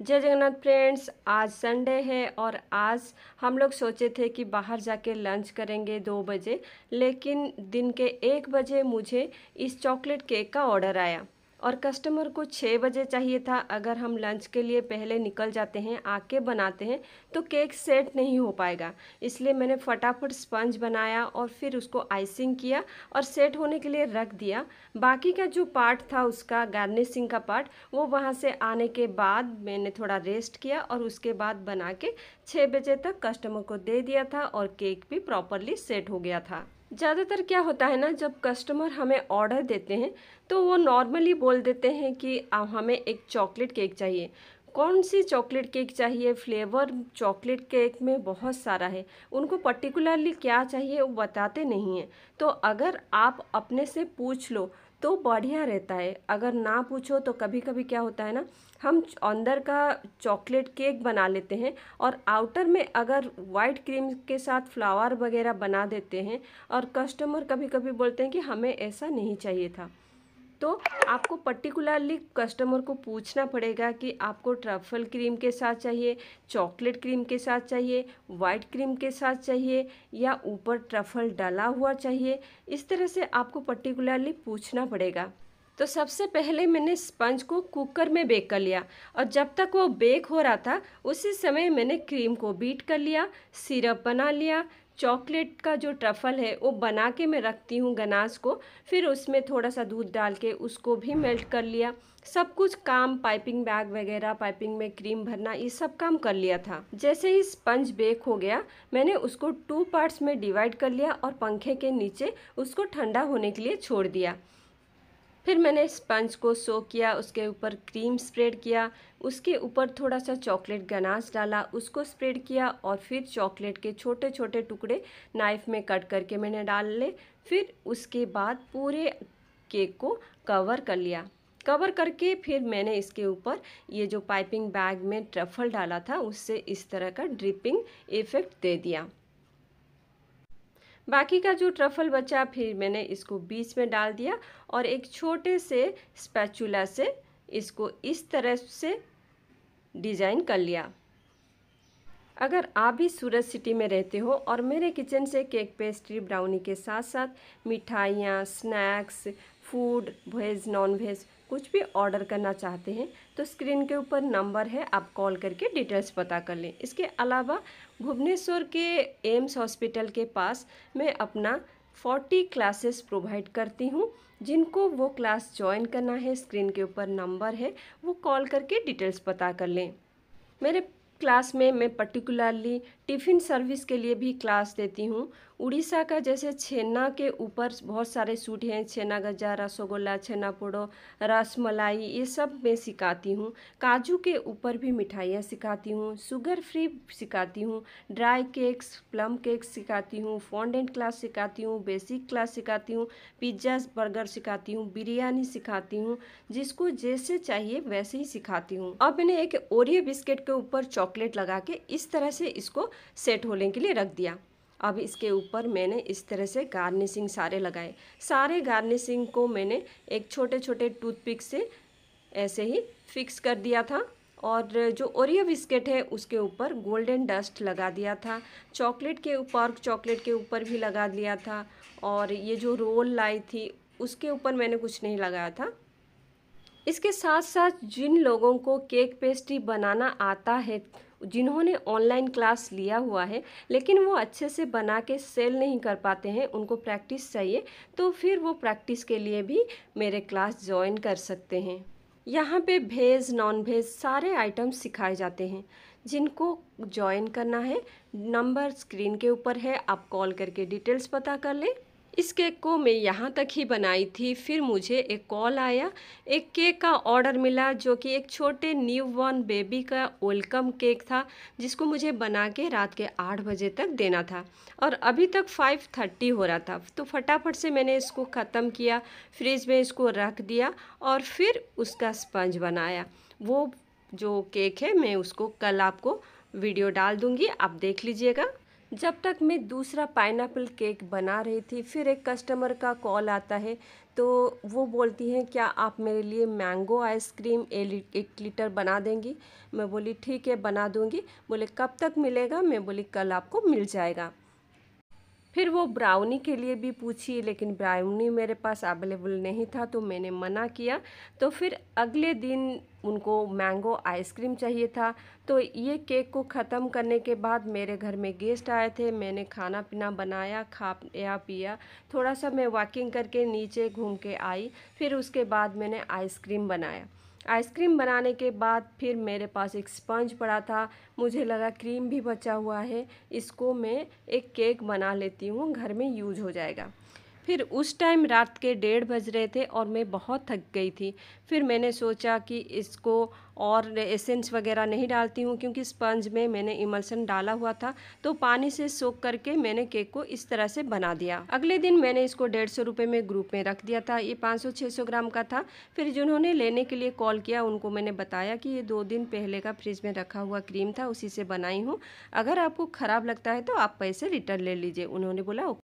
जय जगन्नाथ फ्रेंड्स आज संडे है और आज हम लोग सोचे थे कि बाहर जाके लंच करेंगे दो बजे लेकिन दिन के एक बजे मुझे इस चॉकलेट केक का ऑर्डर आया और कस्टमर को छः बजे चाहिए था अगर हम लंच के लिए पहले निकल जाते हैं आके बनाते हैं तो केक सेट नहीं हो पाएगा इसलिए मैंने फटाफट स्पंज बनाया और फिर उसको आइसिंग किया और सेट होने के लिए रख दिया बाकी का जो पार्ट था उसका गार्निशिंग का पार्ट वो वहाँ से आने के बाद मैंने थोड़ा रेस्ट किया और उसके बाद बना के छः बजे तक कस्टमर को दे दिया था और केक भी प्रॉपरली सेट हो गया था ज़्यादातर क्या होता है ना जब कस्टमर हमें ऑर्डर देते हैं तो वो नॉर्मली बोल देते हैं कि हमें एक चॉकलेट केक चाहिए कौन सी चॉकलेट केक चाहिए फ्लेवर चॉकलेट केक में बहुत सारा है उनको पर्टिकुलरली क्या चाहिए वो बताते नहीं हैं तो अगर आप अपने से पूछ लो तो बढ़िया रहता है अगर ना पूछो तो कभी कभी क्या होता है ना हम अंदर का चॉकलेट केक बना लेते हैं और आउटर में अगर वाइट क्रीम के साथ फ्लावर वगैरह बना देते हैं और कस्टमर कभी कभी बोलते हैं कि हमें ऐसा नहीं चाहिए था तो आपको पर्टिकुलरली कस्टमर को पूछना पड़ेगा कि आपको ट्रफल क्रीम के साथ चाहिए चॉकलेट क्रीम के साथ चाहिए वाइट क्रीम के साथ चाहिए या ऊपर ट्रफल डाला हुआ चाहिए इस तरह से आपको पर्टिकुलरली पूछना पड़ेगा तो सबसे पहले मैंने स्पंज को कुकर में बेक कर लिया और जब तक वो बेक हो रहा था उसी समय मैंने क्रीम को बीट कर लिया सिरप बना लिया चॉकलेट का जो ट्रफल है वो बना के मैं रखती हूँ गनास को फिर उसमें थोड़ा सा दूध डाल के उसको भी मेल्ट कर लिया सब कुछ काम पाइपिंग बैग वगैरह पाइपिंग में क्रीम भरना ये सब काम कर लिया था जैसे ही स्पंज बेक हो गया मैंने उसको टू पार्ट्स में डिवाइड कर लिया और पंखे के नीचे उसको ठंडा होने के लिए छोड़ दिया फिर मैंने स्पंज को सो किया उसके ऊपर क्रीम स्प्रेड किया उसके ऊपर थोड़ा सा चॉकलेट गनाज डाला उसको स्प्रेड किया और फिर चॉकलेट के छोटे छोटे टुकड़े नाइफ़ में कट करके मैंने डाल ले फिर उसके बाद पूरे केक को कवर कर लिया कवर करके फिर मैंने इसके ऊपर ये जो पाइपिंग बैग में ट्रफल डाला था उससे इस तरह का ड्रिपिंग इफ़ेक्ट दे दिया बाकी का जो ट्रफल बचा फिर मैंने इसको बीच में डाल दिया और एक छोटे से स्पैचुला से इसको इस तरह से डिज़ाइन कर लिया अगर आप भी सूरत सिटी में रहते हो और मेरे किचन से केक पेस्ट्री ब्राउनी के साथ साथ मिठाइयाँ snacks food veg non veg कुछ भी ऑर्डर करना चाहते हैं तो स्क्रीन के ऊपर नंबर है आप कॉल करके डिटेल्स पता कर लें इसके अलावा भुवनेश्वर के एम्स हॉस्पिटल के पास मैं अपना फोर्टी क्लासेस प्रोवाइड करती हूँ जिनको वो क्लास ज्वाइन करना है स्क्रीन के ऊपर नंबर है वो कॉल करके डिटेल्स पता कर लें मेरे क्लास में मैं पर्टिकुलरली टिफ़िन सर्विस के लिए भी क्लास देती हूँ उड़ीसा का जैसे छेना के ऊपर बहुत सारे सूट हैं छेना गजा रसगोला छेना पोड़ो रस मलाई ये सब मैं सिखाती हूँ काजू के ऊपर भी मिठाइयाँ सिखाती हूँ शुगर फ्री सिखाती हूँ ड्राई केक्स प्लम केक्स सिखाती हूँ फॉन्डेंट क्लास सिखाती हूँ बेसिक क्लास सिखाती हूँ पिज्जा बर्गर सिखाती हूँ बिरयानी सिखाती हूँ जिसको जैसे चाहिए वैसे ही सिखाती हूँ अब मैंने एक ओरियो बिस्किट के ऊपर चॉकलेट लगा के इस तरह से इसको सेट होने के लिए रख दिया अब इसके ऊपर मैंने इस तरह से गार्निशिंग सारे लगाए सारे गार्निशिंग को मैंने एक छोटे छोटे टूथपिक से ऐसे ही फिक्स कर दिया था और जो ओरियो बिस्किट है उसके ऊपर गोल्डन डस्ट लगा दिया था चॉकलेट के ऊपर चॉकलेट के ऊपर भी लगा दिया था और ये जो रोल लाई थी उसके ऊपर मैंने कुछ नहीं लगाया था इसके साथ साथ जिन लोगों को केक पेस्ट्री बनाना आता है जिन्होंने ऑनलाइन क्लास लिया हुआ है लेकिन वो अच्छे से बना के सेल नहीं कर पाते हैं उनको प्रैक्टिस चाहिए तो फिर वो प्रैक्टिस के लिए भी मेरे क्लास ज्वाइन कर सकते हैं यहाँ पे भेज नॉन भेज सारे आइटम्स सिखाए जाते हैं जिनको ज्वाइन करना है नंबर स्क्रीन के ऊपर है आप कॉल करके डिटेल्स पता कर लें इस केक को मैं यहाँ तक ही बनाई थी फिर मुझे एक कॉल आया एक केक का ऑर्डर मिला जो कि एक छोटे न्यू बॉर्न बेबी का वेलकम केक था जिसको मुझे बना के रात के आठ बजे तक देना था और अभी तक फाइव थर्टी हो रहा था तो फटाफट से मैंने इसको ख़त्म किया फ्रिज में इसको रख दिया और फिर उसका स्पंज बनाया वो जो केक है मैं उसको कल आपको वीडियो डाल दूँगी आप देख लीजिएगा जब तक मैं दूसरा पाइन केक बना रही थी फिर एक कस्टमर का कॉल आता है तो वो बोलती हैं क्या आप मेरे लिए मैंगो आइसक्रीम एक लीटर बना देंगी मैं बोली ठीक है बना दूँगी बोले कब तक मिलेगा मैं बोली कल आपको मिल जाएगा फिर वो ब्राउनी के लिए भी पूछी लेकिन ब्राउनी मेरे पास अवेलेबल नहीं था तो मैंने मना किया तो फिर अगले दिन उनको मैंगो आइसक्रीम चाहिए था तो ये केक को ख़त्म करने के बाद मेरे घर में गेस्ट आए थे मैंने खाना पीना बनाया खा या पिया थोड़ा सा मैं वॉकिंग करके नीचे घूम के आई फिर उसके बाद मैंने आइसक्रीम बनाया आइसक्रीम बनाने के बाद फिर मेरे पास एक स्पंज पड़ा था मुझे लगा क्रीम भी बचा हुआ है इसको मैं एक केक बना लेती हूँ घर में यूज हो जाएगा फिर उस टाइम रात के डेढ़ बज रहे थे और मैं बहुत थक गई थी फिर मैंने सोचा कि इसको और एसेंस वगैरह नहीं डालती हूँ क्योंकि स्पंज में मैंने इमल्सन डाला हुआ था तो पानी से सोख करके मैंने केक को इस तरह से बना दिया अगले दिन मैंने इसको डेढ़ सौ रुपये में ग्रुप में रख दिया था ये पाँच सौ छः सौ ग्राम का था फिर जिन्होंने लेने के लिए कॉल किया उनको मैंने बताया कि ये दो दिन पहले का फ्रिज में रखा हुआ क्रीम था उसी से बनाई हूँ अगर आपको ख़राब लगता है तो आप पैसे रिटर्न ले लीजिए उन्होंने बोला